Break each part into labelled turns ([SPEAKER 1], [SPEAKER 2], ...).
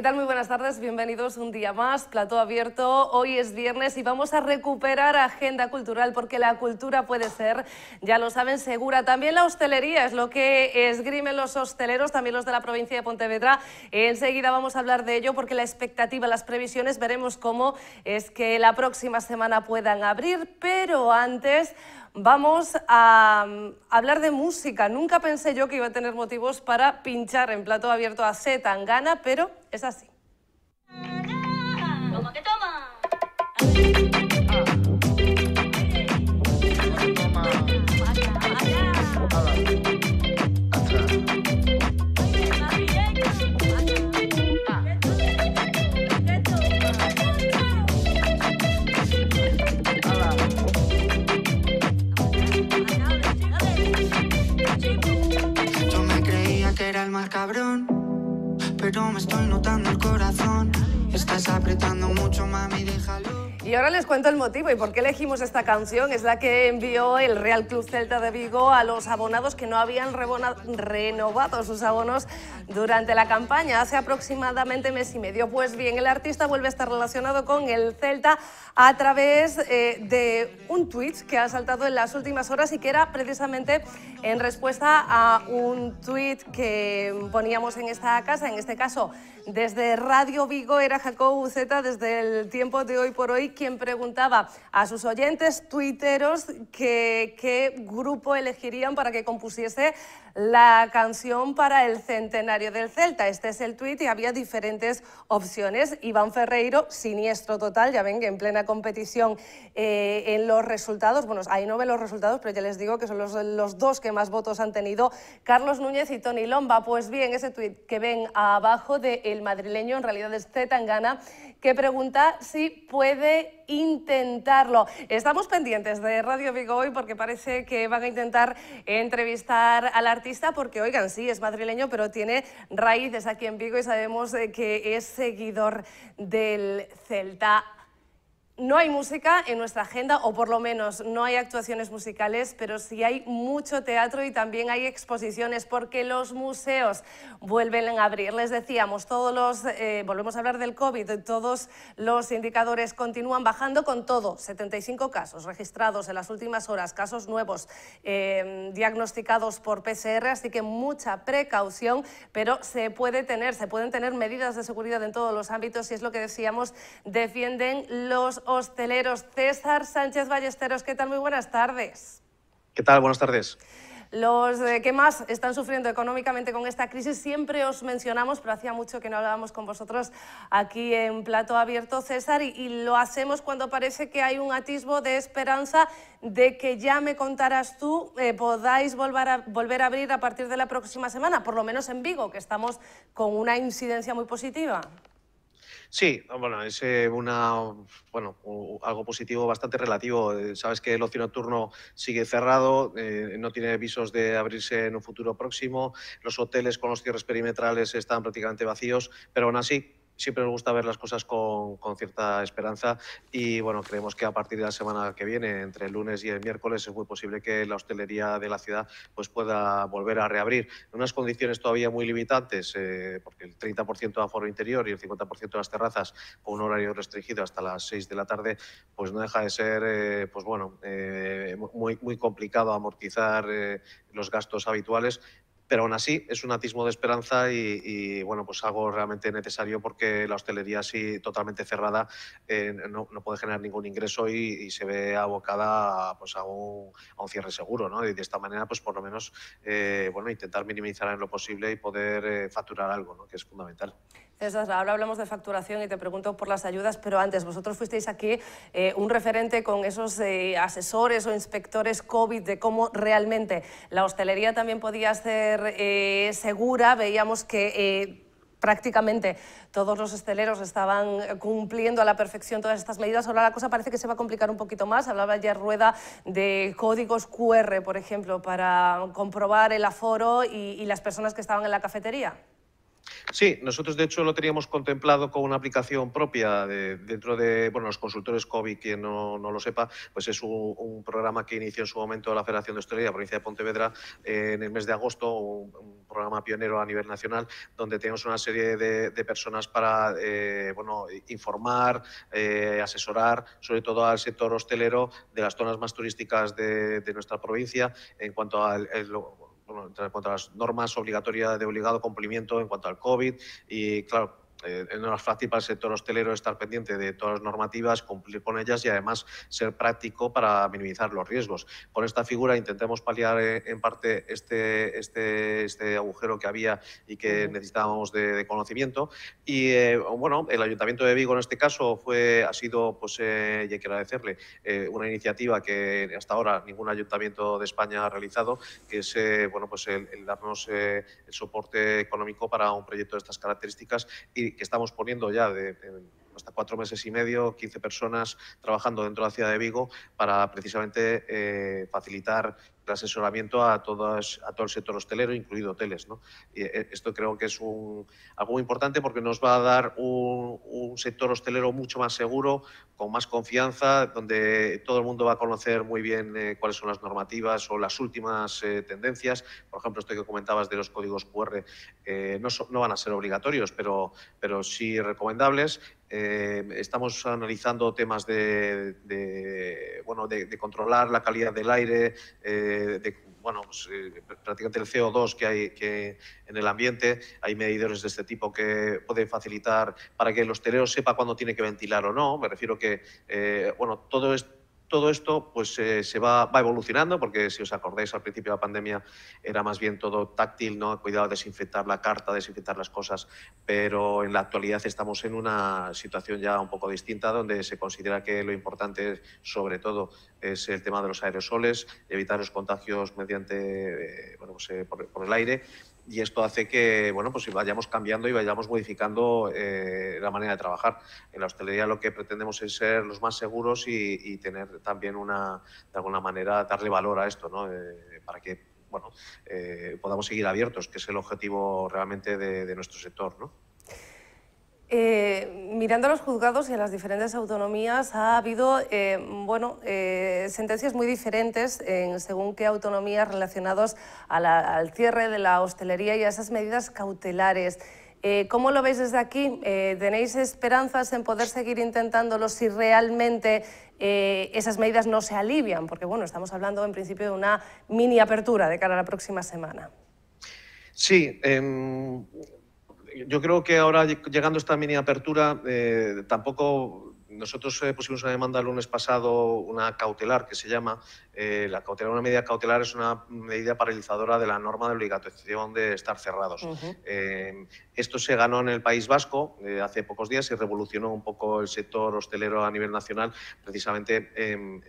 [SPEAKER 1] ¿Qué tal? Muy buenas tardes, bienvenidos un día más, Plato Abierto. Hoy es viernes y vamos a recuperar agenda cultural porque la cultura puede ser, ya lo saben, segura. También la hostelería es lo que esgrimen los hosteleros, también los de la provincia de Pontevedra. Enseguida vamos a hablar de ello porque la expectativa, las previsiones, veremos cómo es que la próxima semana puedan abrir, pero antes vamos a mm, hablar de música. Nunca pensé yo que iba a tener motivos para pinchar en plato abierto a Z pero es así.
[SPEAKER 2] me estoy notando el corazón. Estás apretando mucho, mami, déjalo.
[SPEAKER 1] Y ahora les cuento el motivo y por qué elegimos esta canción. Es la que envió el Real Club Celta de Vigo a los abonados que no habían renovado sus abonos durante la campaña hace aproximadamente mes y medio. Pues bien, el artista vuelve a estar relacionado con el Celta a través eh, de un tweet que ha saltado en las últimas horas y que era precisamente en respuesta a un tweet que poníamos en esta casa, en este caso desde Radio Vigo, era Jacob Uceta desde el tiempo de hoy por hoy quien preguntaba a sus oyentes tuiteros que, qué grupo elegirían para que compusiese la canción para el centenario del Celta. Este es el tuit y había diferentes opciones. Iván Ferreiro, siniestro total, ya ven que en plena competición eh, en los resultados, bueno, ahí no ven los resultados, pero ya les digo que son los, dos que más votos han tenido, Carlos Núñez y Tony Lomba. Pues bien, ese tuit que ven abajo del madrileño, en realidad es Zetangana, que pregunta si puede intentarlo. Estamos pendientes de Radio Vigo hoy porque parece que van a intentar entrevistar al artista porque, oigan, sí, es madrileño, pero tiene raíces aquí en Vigo y sabemos eh, que es seguidor del Celta. No hay música en nuestra agenda, o por lo menos no hay actuaciones musicales, pero sí hay mucho teatro y también hay exposiciones, porque los museos vuelven a abrir. Les decíamos, todos los, eh, volvemos a hablar del COVID, todos los indicadores continúan bajando con todo, 75 casos registrados en las últimas horas, casos nuevos em, diagnosticados por PCR, así que mucha precaución, pero se puede tener, se pueden tener medidas de seguridad en todos los ámbitos y es lo que decíamos, defienden los hosteleros. César Sánchez Ballesteros, ¿qué tal? Muy buenas tardes.
[SPEAKER 3] ¿Qué tal? Buenas tardes.
[SPEAKER 1] Los eh, que más están sufriendo económicamente con esta crisis siempre os mencionamos, pero hacía mucho que no hablábamos con vosotros aquí en Plato Abierto, César, y, lo hacemos cuando parece que hay un atisbo de esperanza de que ya me contarás tú, eh, podáis volver a, volver a abrir a partir de la próxima semana, por lo menos en Vigo, que estamos con una incidencia muy positiva.
[SPEAKER 3] Sí, bueno, es eh, una, um, bueno, algo positivo bastante relativo. Eh, sabes que el ocio nocturno sigue cerrado, eh, no tiene visos de abrirse en un futuro próximo. Los hoteles con los cierres perimetrales están prácticamente vacíos, pero aún así siempre nos gusta ver las cosas con, cierta esperanza y bueno, creemos que a partir de la semana que viene, entre el lunes y el miércoles, es muy posible que la hostelería de la ciudad pues pueda volver a reabrir en unas condiciones todavía muy limitantes, eh, porque el 30% de aforo interior y el 50% de las terrazas con un horario restringido hasta las 6 de la tarde, pues no deja de ser eh, pues bueno, eh, muy, muy complicado amortizar los gastos habituales pero aún así es un atismo de esperanza y, bueno, pues algo realmente necesario porque la hostelería así totalmente cerrada eh, no, puede generar ningún ingreso y, se ve abocada a, pues a, un, a un cierre seguro, ¿no? Y de esta manera, pues por lo menos, eh, bueno, intentar minimizar en lo posible y poder eh, facturar algo, ¿no? Que es fundamental
[SPEAKER 1] ahora hablamos de facturación y te pregunto por las ayudas, pero antes, vosotros fuisteis aquí eh, un referente con esos eh, asesores o inspectores COVID de cómo realmente la hostelería también podía ser eh, segura. Veíamos que prácticamente todos los hosteleros estaban cumpliendo a la perfección todas estas medidas. Ahora la cosa parece que se va a complicar un poquito más. Hablaba ya Rueda de códigos QR, por ejemplo, para comprobar el aforo y las personas que estaban en la cafetería.
[SPEAKER 3] Sí, nosotros de hecho lo teníamos contemplado con una aplicación propia de, dentro de bueno, los consultores COVID, quien no, lo sepa, pues es un, programa que inició en su momento la Federación de Hostelería, provincia de Pontevedra, eh, en el mes de agosto, un, programa pionero a nivel nacional, donde tenemos una serie de, personas para eh, bueno, informar, eh, asesorar, sobre todo al sector hostelero de las zonas más turísticas de, nuestra provincia en cuanto al cuanto a las normas obligatorias de obligado cumplimiento en cuanto al COVID y, claro, en eh, las prácticas fácil para el sector hostelero estar pendiente de todas las normativas, cumplir con ellas y además ser práctico para minimizar los riesgos. Con esta figura intentemos paliar eh, en parte este, este, este agujero que había y que necesitábamos de, conocimiento. Y eh, bueno, el Ayuntamiento de Vigo en este caso fue, ha sido, pues, eh, y hay que agradecerle, una iniciativa que hasta ahora ningún ayuntamiento de España ha realizado, que es bueno, pues el, darnos el soporte económico para un proyecto de estas características y que, estamos poniendo ya de, hasta cuatro meses y medio, 15 personas trabajando dentro de la ciudad de Vigo para precisamente eh, facilitar asesoramiento a, todas, a todo el sector hostelero, incluido hoteles. Y eh, esto creo que es un, algo muy importante porque nos va a dar un, sector hostelero mucho más seguro, con más confianza, donde todo el mundo va a conocer muy bien eh, cuáles son las normativas o las últimas eh, tendencias. Por ejemplo, esto que comentabas de los códigos QR no, no, van a ser obligatorios, pero, pero sí recomendables. estamos analizando temas de, bueno, de, controlar la calidad del aire, bueno, pues, eh, prácticamente el CO2 que hay que en el ambiente. Hay medidores de este tipo que pueden facilitar para que el hostelero sepa cuándo tiene que ventilar o no. Me refiero que, eh, bueno, todo esto todo esto pues, eh, se va, va, evolucionando, porque si os acordáis, al principio de la pandemia era más bien todo táctil, ¿no? cuidado, desinfectar la carta, desinfectar las cosas, pero en la actualidad estamos en una situación ya un poco distinta, donde se considera que lo importante, sobre todo, es el tema de los aerosoles, evitar los contagios mediante, eh, bueno, pues, eh, por el aire y esto hace que bueno pues vayamos cambiando y vayamos modificando eh, la manera de trabajar en la hostelería lo que pretendemos es ser los más seguros y, tener también una de alguna manera darle valor a esto ¿no? Eh, para que bueno eh, podamos seguir abiertos que es el objetivo realmente de, de nuestro sector ¿no?
[SPEAKER 1] Eh, mirando a los juzgados y a las diferentes autonomías, ha habido eh, bueno, eh, sentencias muy diferentes en según qué autonomías relacionadas al cierre de la hostelería y a esas medidas cautelares. ¿Cómo lo veis desde aquí? ¿Tenéis esperanzas en poder seguir intentándolo si realmente esas medidas no se alivian? Porque bueno, estamos hablando en principio de una mini apertura de cara a la próxima semana.
[SPEAKER 3] Sí em, yo creo que ahora, llegando a esta mini apertura, eh, tampoco nosotros eh, pusimos una demanda el lunes pasado, una cautelar que se llama. Eh, la cautelar, una medida cautelar es una medida paralizadora de la norma de obligación de estar cerrados. esto se ganó en el País Vasco hace pocos días y revolucionó un poco el sector hostelero a nivel nacional, precisamente em,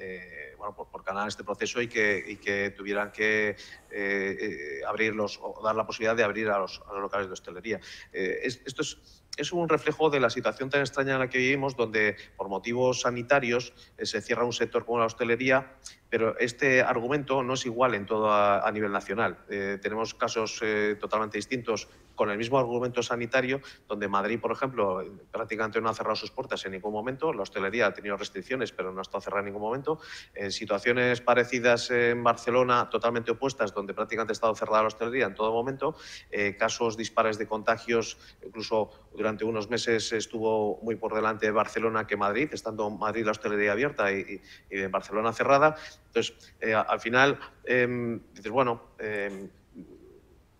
[SPEAKER 3] por, canal ganar este proceso y que, y que tuvieran que eh, eh, abrirlos o dar la posibilidad de abrir a los, locales de hostelería. Eh, es, esto es es un reflejo de la situación tan extraña en la que vivimos, donde por motivos sanitarios eh, se cierra un sector como la hostelería, pero este argumento no es igual en todo a, nivel nacional. Eh, tenemos casos eh, totalmente distintos con el mismo argumento sanitario, donde Madrid, por ejemplo, prácticamente no ha cerrado sus puertas en ningún momento, la hostelería ha tenido restricciones, pero no ha estado cerrada en ningún momento. En situaciones parecidas en Barcelona, totalmente opuestas, donde prácticamente ha estado cerrada la hostelería en todo momento, casos dispares de contagios, incluso durante unos meses estuvo muy por delante de Barcelona que Madrid, estando Madrid la hostelería abierta y, y, Barcelona cerrada. Entonces, eh, al final, em, dices, bueno, em,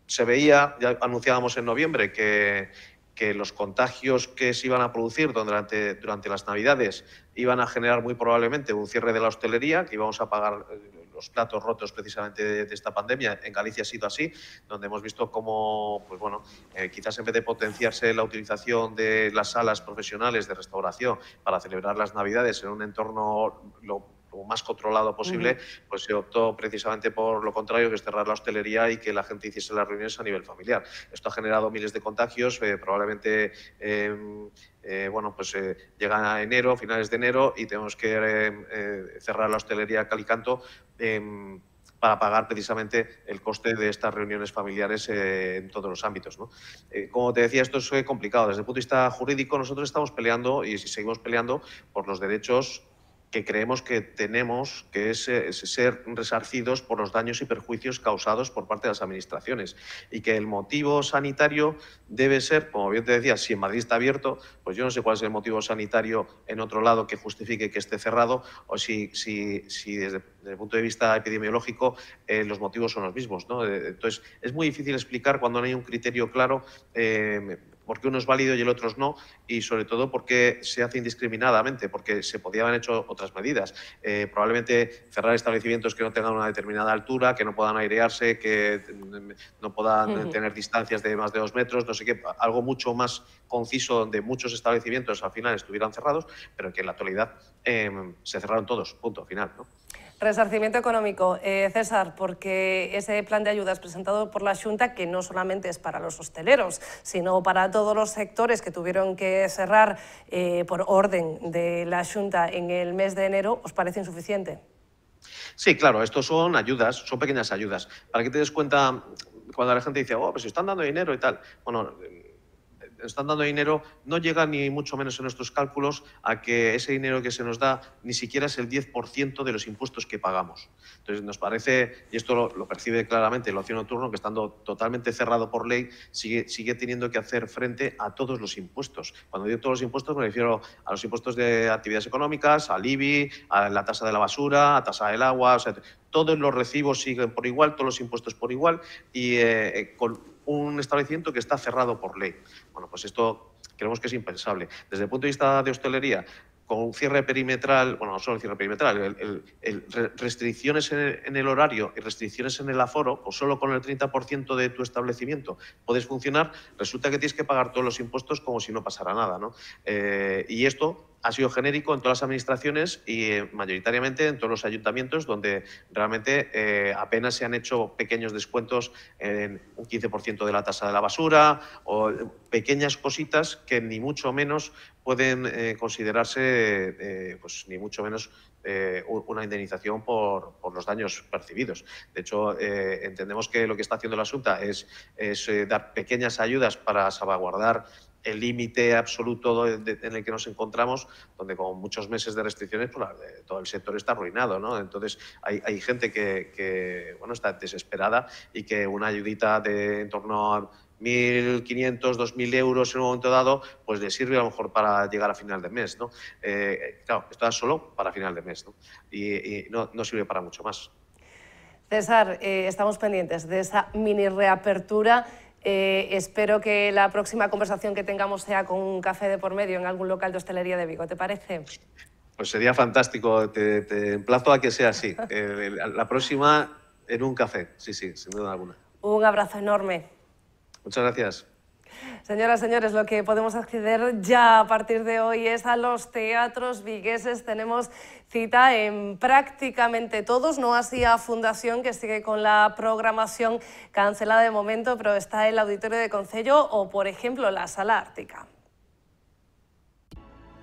[SPEAKER 3] se veía, ya anunciábamos en noviembre que, que los contagios que se iban a producir durante, durante las Navidades iban a generar muy probablemente un cierre de la hostelería, que íbamos a pagar eh, platos rotos precisamente de, esta pandemia. En Galicia ha sido así, donde hemos visto cómo, pues bueno, eh, quizás en vez de potenciarse la utilización de las salas profesionales de restauración para celebrar las Navidades en un entorno lo lo más controlado posible, pues se optó precisamente por lo contrario, que es cerrar la hostelería y que la gente hiciese las reuniones a nivel familiar. Esto ha generado miles de contagios, eh, probablemente... Em, eh, bueno, pues eh, llega a enero, finales de enero, y tenemos que cerrar la hostelería Calicanto em, para pagar precisamente el coste de estas reuniones familiares en todos los ámbitos. como te decía, esto es complicado. Desde el punto de vista jurídico, nosotros estamos peleando y seguimos peleando por los derechos que creemos que tenemos, que eh, es, ser resarcidos por los daños y perjuicios causados por parte de las administraciones. Y que el motivo sanitario debe ser, como bien te decía, si en Madrid está abierto, pues yo no sé cuál es el motivo sanitario en otro lado que justifique que esté cerrado, o si, si, si desde, el punto de vista epidemiológico eh, los motivos son los mismos. Eh, entonces, es muy difícil explicar cuando no hay un criterio claro porque uno es válido y el otro no, y sobre todo porque se hace indiscriminadamente, porque se podían haber hecho otras medidas. Eh, probablemente cerrar establecimientos que no tengan una determinada altura, que no puedan airearse, que mm, no puedan tener distancias de más de dos metros, no sé qué, algo mucho más conciso donde muchos establecimientos al final estuvieran cerrados, pero que en la actualidad em, se cerraron todos, punto final. ¿no?
[SPEAKER 1] Resarcimiento económico, eh, César, porque ese plan de ayudas presentado por la Junta, que no solamente es para los hosteleros, sino para todos los sectores que tuvieron que cerrar eh, por orden de la Junta en el mes de enero, ¿os parece insuficiente?
[SPEAKER 3] Sí, claro, estos son ayudas, son pequeñas ayudas. Para que te des cuenta, cuando la gente dice, oh, pues si están dando dinero y tal. Bueno, están dando dinero no llega ni mucho menos en nuestros cálculos a que ese dinero que se nos da ni siquiera es el 10% de los impuestos que pagamos. Entonces nos parece, y esto lo, percibe claramente el ocio nocturno, que estando totalmente cerrado por ley, sigue, sigue teniendo que hacer frente a todos los impuestos. Cuando digo todos los impuestos me refiero a los impuestos de actividades económicas, al IBI, a la tasa de la basura, a tasa del agua, o sea, todos los recibos siguen por igual, todos los impuestos por igual y eh, eh, con un establecimiento que está cerrado por ley. Bueno, pues esto creemos que es impensable. Desde el punto de vista de hostelería, con un cierre perimetral, bueno, no solo el cierre perimetral, restricciones en el, horario y restricciones en el aforo, o pues solo con el 30% de tu establecimiento puedes funcionar, resulta que tienes que pagar todos los impuestos como si no pasara nada, ¿no? Eh, y esto ha sido genérico en todas las administraciones y eh, mayoritariamente en todos los ayuntamientos, donde realmente eh, apenas se han hecho pequeños descuentos en un 15% de la tasa de la basura o pequeñas cositas que ni mucho menos pueden eh, considerarse, pues ni mucho menos una indemnización por, los daños percibidos. De hecho, entendemos que lo que está haciendo la Junta es, es dar pequeñas ayudas para salvaguardar el límite absoluto en el que nos encontramos, donde con muchos meses de restricciones, pues todo el sector está arruinado, ¿no? Entonces hay, gente que, bueno, está desesperada y que una ayudita de en torno a 1.500, 2.000 euros en un momento dado, pues le sirve a lo mejor para llegar a final de mes, ¿no? Eh, claro, esto es solo para final de mes, ¿no? Y, no, sirve para mucho más.
[SPEAKER 1] César, eh, estamos pendientes de esa mini reapertura. Eh, espero que la próxima conversación que tengamos sea con un café de por medio en algún local de hostelería de Vigo, ¿te parece?
[SPEAKER 3] Pues sería fantástico, te, emplazo a que sea así. Eh, la próxima en un café, sí, sí, sin duda alguna.
[SPEAKER 1] Un abrazo enorme.
[SPEAKER 3] Muchas gracias.
[SPEAKER 1] Señoras, señores, lo que podemos acceder ya a partir de hoy es a los teatros vigueses. Tenemos cita en prácticamente todos, no así a Fundación, que sigue con la programación cancelada de momento, pero está el Auditorio de Concello o, por ejemplo, la Sala Ártica.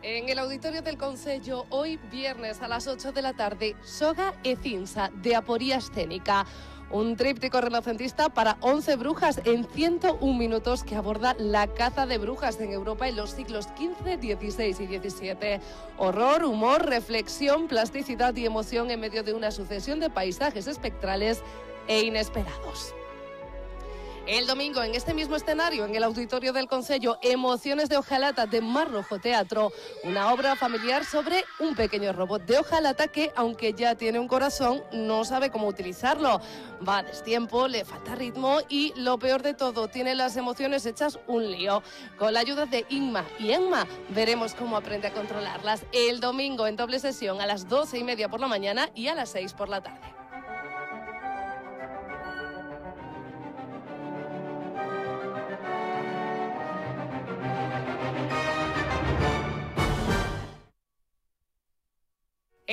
[SPEAKER 1] En el auditorio del Concello, hoy viernes a las 8 de la tarde, Soga e Cinza de Aporía Escénica un tríptico renacentista para 11 brujas en 101 minutos que aborda la caza de brujas en Europa en los siglos XV, XVI y XVII. Horror, humor, reflexión, plasticidad y emoción en medio de una sucesión de paisajes espectrales e inesperados. El domingo, en este mismo escenario, en el auditorio del Concello, Emociones de Ojalata de Mar Teatro, una obra familiar sobre un pequeño robot de hojalata que, aunque ya tiene un corazón, no sabe cómo utilizarlo. Va a destiempo, le falta ritmo y, lo peor de todo, tiene las emociones hechas un lío. Con la ayuda de Inma y Enma, veremos cómo aprende a controlarlas el domingo en doble sesión a las doce y media por la mañana y a las 6 por la tarde.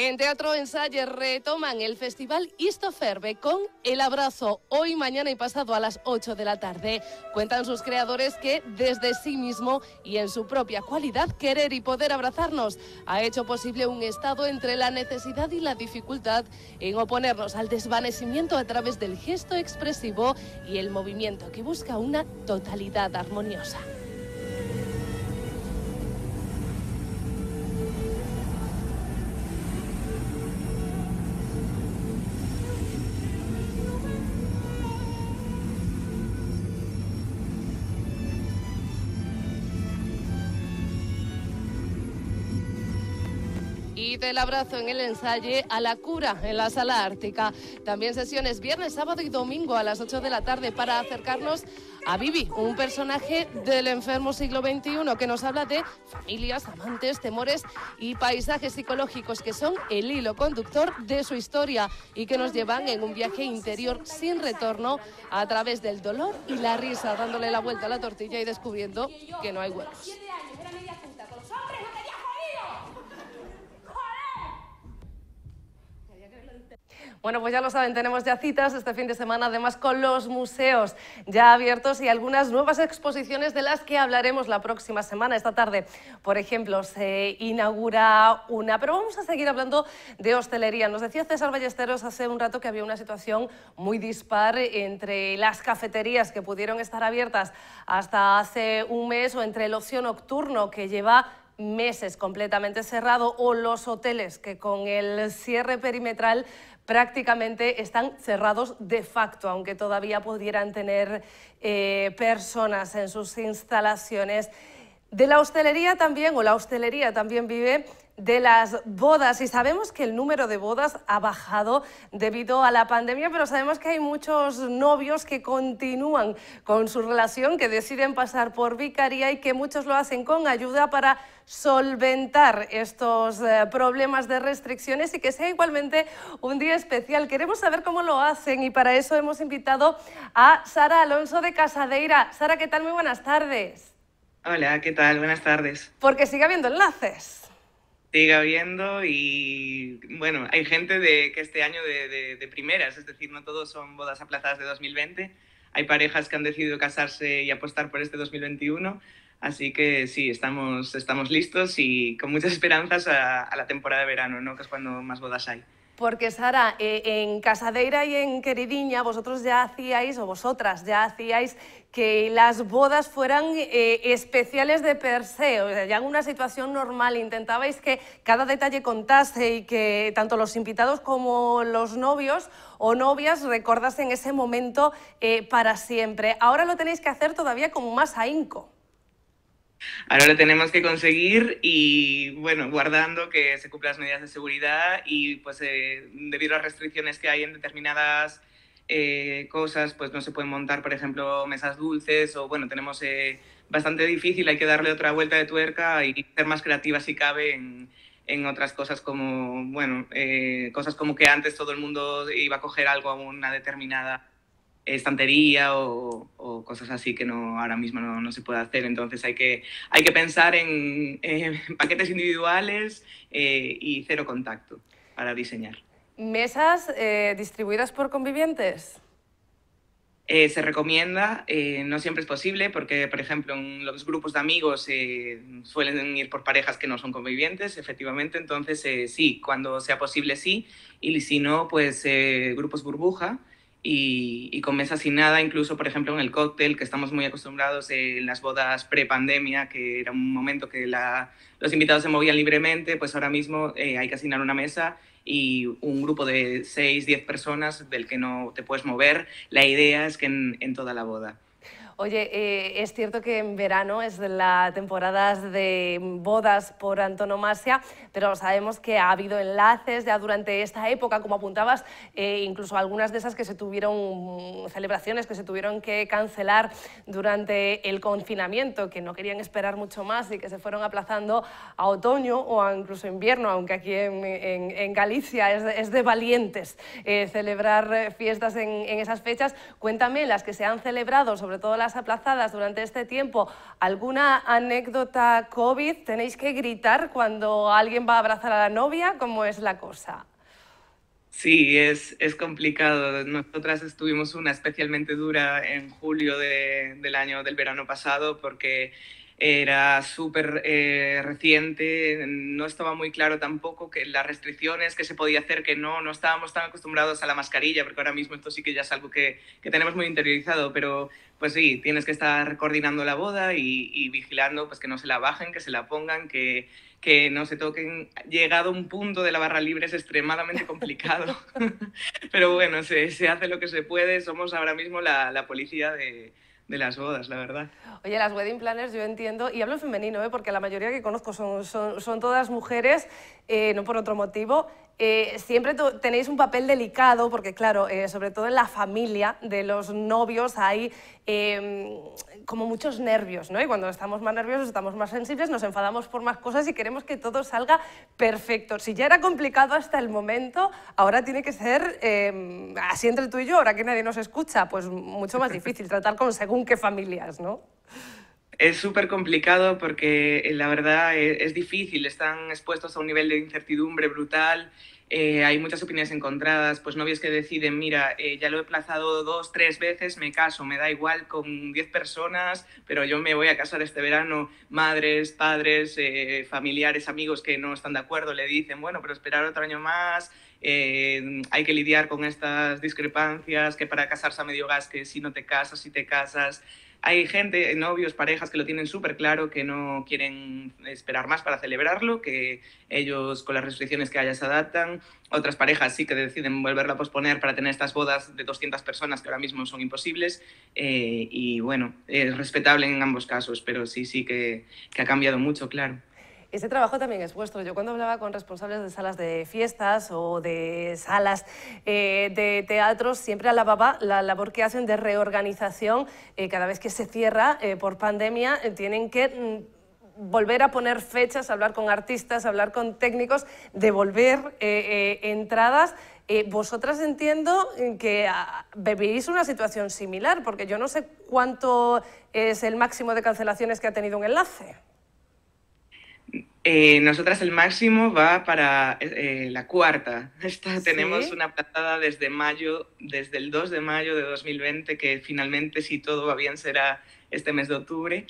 [SPEAKER 1] En Teatro Ensayo retoman el Festival Istoferbe con El Abrazo. Hoy, mañana y pasado a las 8 de la tarde. Cuentan sus creadores que desde sí mismo y en su propia cualidad querer y poder abrazarnos ha hecho posible un estado entre la necesidad y la dificultad en oponernos al desvanecimiento a través del gesto expresivo y el movimiento que busca una totalidad armoniosa. el abrazo en el ensayo a la cura en la sala ártica. También sesiones viernes, sábado y domingo a las 8 de la tarde para acercarnos a Vivi, un personaje del enfermo siglo XXI que nos habla de familias, amantes, temores y paisajes psicológicos que son el hilo conductor de su historia y que nos llevan en un viaje interior sin retorno a través del dolor y la risa, dándole la vuelta a la tortilla y descubriendo que no hay huevos. Bueno, pues ya lo saben, tenemos ya citas este fin de semana, además con los museos ya abiertos y algunas nuevas exposiciones de las que hablaremos la próxima semana. Esta tarde, por ejemplo, se inaugura una, pero vamos a seguir hablando de hostelería. Nos decía César Ballesteros hace un rato que había una situación muy dispar entre las cafeterías que pudieron estar abiertas hasta hace un mes o entre el ocio nocturno que lleva meses completamente cerrado o los hoteles que con el cierre perimetral prácticamente están cerrados de facto, aunque todavía pudieran tener eh, personas en sus instalaciones. De la hostelería también, o la hostelería también vive de las bodas y sabemos que el número de bodas ha bajado debido a la pandemia, pero sabemos que hay muchos novios que continúan con su relación, que deciden pasar por vicaría y que muchos lo hacen con ayuda para solventar estos eh, problemas de restricciones y que sea igualmente un día especial. Queremos saber cómo lo hacen y para eso hemos invitado a Sara Alonso de Casadeira. Sara, ¿qué tal? Muy buenas tardes.
[SPEAKER 2] Hola, ¿qué tal? Buenas tardes.
[SPEAKER 1] Porque sigue habiendo enlaces.
[SPEAKER 2] Sigue habiendo y bueno, hay gente de, que este año de, primeras, es decir, no todos son bodas aplazadas de 2020. Hay parejas que han decidido casarse y apostar por este 2021. Así que sí, estamos, estamos listos y con muchas esperanzas a, a la temporada de verano, ¿no? que es cuando más bodas hay.
[SPEAKER 1] Porque Sara, eh, en Casadeira y en Queridiña vosotros ya hacíais, o vosotras ya hacíais, que las bodas fueran eh, especiales de per se, o sea, ya en una situación normal intentabais que cada detalle contase y que tanto los invitados como los novios o novias recordasen ese momento eh, para siempre. Ahora lo tenéis que hacer todavía con más ahínco.
[SPEAKER 2] Ahora lo tenemos que conseguir y, bueno, guardando que se cumplan las medidas de seguridad y, pues, eh, debido a las restricciones que hay en determinadas eh, cosas, pues no se pueden montar, por ejemplo, mesas dulces o, bueno, tenemos eh, bastante difícil, hay que darle otra vuelta de tuerca y ser más creativa si cabe en, en otras cosas como, bueno, cosas como que antes todo el mundo iba a coger algo a una determinada estantería o, cosas así que no, ahora mismo no, no, se puede hacer. Entonces hay que, hay que pensar en paquetes individuales eh, y cero contacto para diseñar.
[SPEAKER 1] ¿Mesas eh, distribuidas por convivientes?
[SPEAKER 2] Eh, se recomienda, no siempre es posible, porque, por ejemplo, en los grupos de amigos suelen ir por parejas que no son convivientes, efectivamente, entonces sí, cuando sea posible sí, y si no, pues grupos burbuja, y, con mesas sin nada, incluso por ejemplo en el cóctel, que estamos muy acostumbrados en las bodas pre-pandemia, que era un momento que los invitados se movían libremente, pues ahora mismo eh, hay que asignar una mesa y un grupo de 6, 10 personas del que no te puedes mover. La idea es que en toda la boda.
[SPEAKER 1] Oye, eh, es cierto que en verano es la temporada de bodas por antonomasia, pero sabemos que ha habido enlaces ya durante esta época, como apuntabas, eh, incluso algunas de esas que se tuvieron, celebraciones que se tuvieron que cancelar durante el confinamiento, que no querían esperar mucho más y que se fueron aplazando a otoño o a incluso invierno, aunque aquí en, Galicia es de, valientes eh, celebrar fiestas en, en esas fechas. Cuéntame las que se han celebrado, sobre todo las aplazadas durante este tiempo alguna anécdota COVID? ¿Tenéis que gritar cuando alguien va a abrazar a la novia? ¿Cómo es la cosa?
[SPEAKER 2] Sí, es, es complicado. Nosotras estuvimos una especialmente dura en julio del año del verano pasado porque era súper eh, reciente, no estaba muy claro tampoco que las restricciones que se podía hacer, que no, no estábamos tan acostumbrados a la mascarilla, porque ahora mismo esto sí que ya es algo que, que tenemos muy interiorizado, pero pues sí, tienes que estar coordinando la boda y, y vigilando pues que no se la bajen, que se la pongan, que, que no se toquen. Llegado un punto de la barra libre es extremadamente complicado, pero bueno, se, se, hace lo que se puede, somos ahora mismo la, la policía de de las bodas, la verdad.
[SPEAKER 1] Oye, las wedding planners yo entiendo, y hablo en femenino, ¿eh? porque la mayoría que conozco son, todas mujeres, eh, no por otro motivo. Eh, siempre tenéis un papel delicado, porque claro, eh, sobre todo en la familia de los novios hay em, como muchos nervios, ¿no? Y cuando estamos más nerviosos, estamos más sensibles, nos enfadamos por más cosas y queremos que todo salga perfecto. Si ya era complicado hasta el momento, ahora tiene que ser em, así entre tú y yo, ahora que nadie nos escucha, pues mucho más difícil tratar con según qué familias, ¿no?
[SPEAKER 2] Es súper complicado porque eh, la verdad eh, es, difícil, están expuestos a un nivel de incertidumbre brutal, eh, hay muchas opiniones encontradas, pues novios que deciden, mira, ya lo he plazado dos, tres veces, me caso, me da igual con diez personas, pero yo me voy a casar este verano, madres, padres, familiares, amigos que no están de acuerdo, le dicen, bueno, pero esperar otro año más, hay que lidiar con estas discrepancias, que para casarse a medio gas, que si no te casas, si te casas, hay gente, novios, parejas que lo tienen súper claro, que no quieren esperar más para celebrarlo, que ellos con las restricciones que haya se adaptan. Otras parejas sí que deciden volverlo a posponer para tener estas bodas de 200 personas que ahora mismo son imposibles. Eh, y bueno, es respetable en ambos casos, pero sí, sí que, que ha cambiado mucho, claro.
[SPEAKER 1] Ese trabajo también es vuestro. Yo cuando hablaba con responsables de salas de fiestas o de salas eh, de teatros, siempre alababa la labor que hacen de reorganización. Eh, cada vez que se cierra eh, por pandemia, tienen que mm, volver a poner fechas, hablar con artistas, hablar con técnicos, devolver entradas. vosotras entiendo que ah, vivís una situación similar, porque yo no sé cuánto es el máximo de cancelaciones que ha tenido un enlace.
[SPEAKER 2] Eh, nosotras el máximo va para eh, la cuarta. Esta, Tenemos una plazada desde mayo, desde el 2 de mayo de 2020, que finalmente, si todo va bien, será este mes de octubre.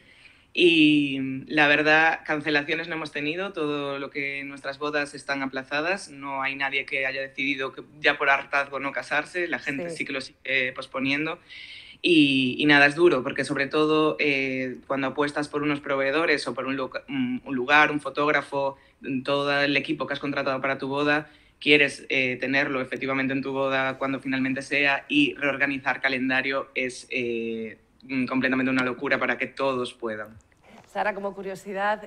[SPEAKER 2] Y la verdad, cancelaciones no hemos tenido, todo lo que nuestras bodas están aplazadas, no hay nadie que haya decidido que ya por hartazgo no casarse, la gente sí, sí que lo sigue eh, posponiendo. Y, nada, es duro, porque sobre todo eh, cuando apuestas por unos proveedores o por un, lugar, un fotógrafo, todo el equipo que has contratado para tu boda, quieres eh, tenerlo efectivamente en tu boda cuando finalmente sea y reorganizar calendario es eh, completamente una locura para que todos puedan.
[SPEAKER 1] Sara, como curiosidad,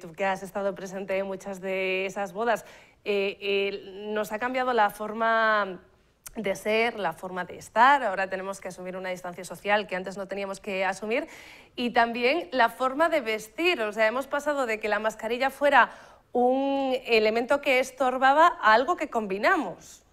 [SPEAKER 1] tú que has estado presente en muchas de esas bodas, ¿nos ha cambiado la forma de ser, la forma de estar. Ahora tenemos que asumir una distancia social que antes no teníamos que asumir. Y también la forma de vestir. O sea, hemos pasado de que la mascarilla fuera un elemento que estorbaba a algo que combinamos.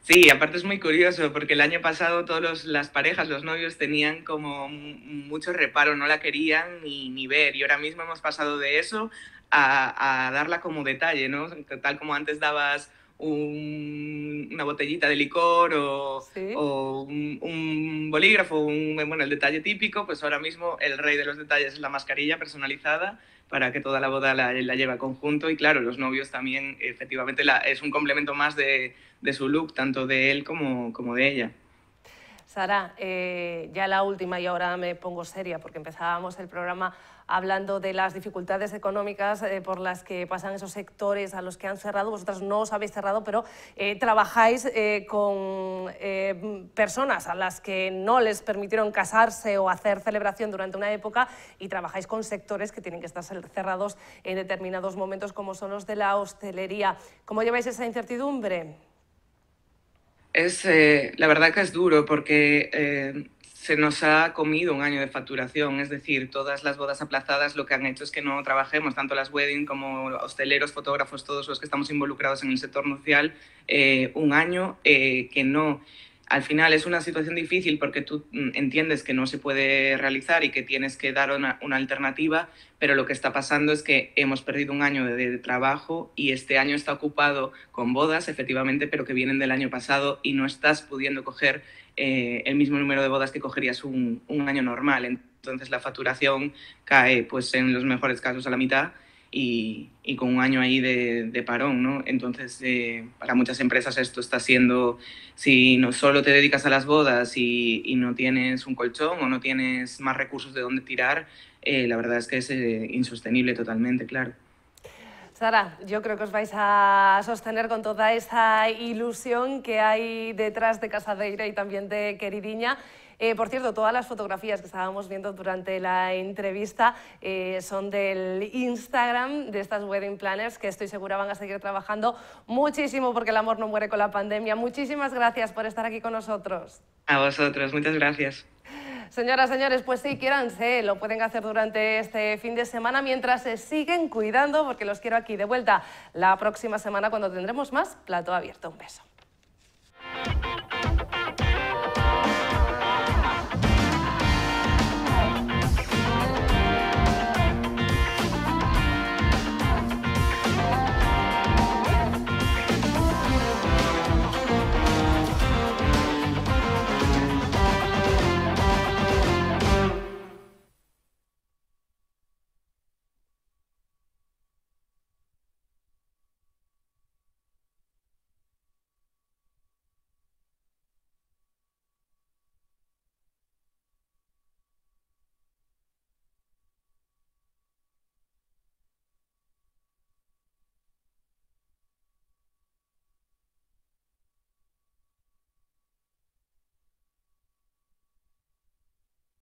[SPEAKER 2] Sí, aparte es muy curioso porque el año pasado todas las parejas, los novios tenían como mucho reparo, no la querían ni, ver y ahora mismo hemos pasado de eso a, darla como detalle, ¿no? Tal como antes dabas una botellita de licor o, un, bolígrafo, un, bueno, el detalle típico, pues ahora mismo el rey de los detalles es la mascarilla personalizada para que toda la boda la, la lleve conjunto y claro, los novios también efectivamente es un complemento más de, su look, tanto de él como, como de ella.
[SPEAKER 1] Sara, eh, ya la última y ahora me pongo seria porque empezábamos el programa hablando de las dificultades económicas eh, por las que pasan esos sectores a los que han cerrado. Vosotras no os habéis cerrado, pero eh, trabajáis eh, con personas a las que no les permitieron casarse o hacer celebración durante una época y trabajáis con sectores que tienen que estar cerrados en determinados momentos, como son los de la hostelería. ¿Cómo lleváis esa incertidumbre?
[SPEAKER 2] Es, la verdad que es duro porque se nos ha comido un año de facturación, es decir, todas las bodas aplazadas lo que han hecho es que no trabajemos, tanto las wedding como hosteleros, fotógrafos, todos los que estamos involucrados en el sector nupcial, eh, un año eh, que no al final es una situación difícil porque tú mm, entiendes que no se puede realizar y que tienes que dar una, alternativa, pero lo que está pasando es que hemos perdido un año de, trabajo y este año está ocupado con bodas, efectivamente, pero que vienen del año pasado y no estás pudiendo coger eh, el mismo número de bodas que cogerías un, un año normal. Entonces la facturación cae pues, en los mejores casos a la mitad y, y con un año ahí de, de parón, ¿no? Entonces, eh, para muchas empresas esto está siendo, si no solo te dedicas a las bodas y, y no tienes un colchón o no tienes más recursos de dónde tirar, eh, la verdad es que es eh, insostenible totalmente, claro.
[SPEAKER 1] Sara, yo creo que os vais a sostener con toda esa ilusión que hay detrás de Casadeira y también de Queridiña. Eh, por cierto, todas las fotografías que estábamos viendo durante la entrevista eh, son del Instagram de estas wedding planners que estoy segura van a seguir trabajando muchísimo porque el amor no muere con la pandemia. Muchísimas gracias por estar aquí con nosotros.
[SPEAKER 2] A vosotros, muchas gracias.
[SPEAKER 1] Señoras, señores, pues sí, se lo pueden hacer durante este fin de semana mientras se siguen cuidando, porque los quiero aquí de vuelta la próxima semana cuando tendremos más plato abierto. Un beso.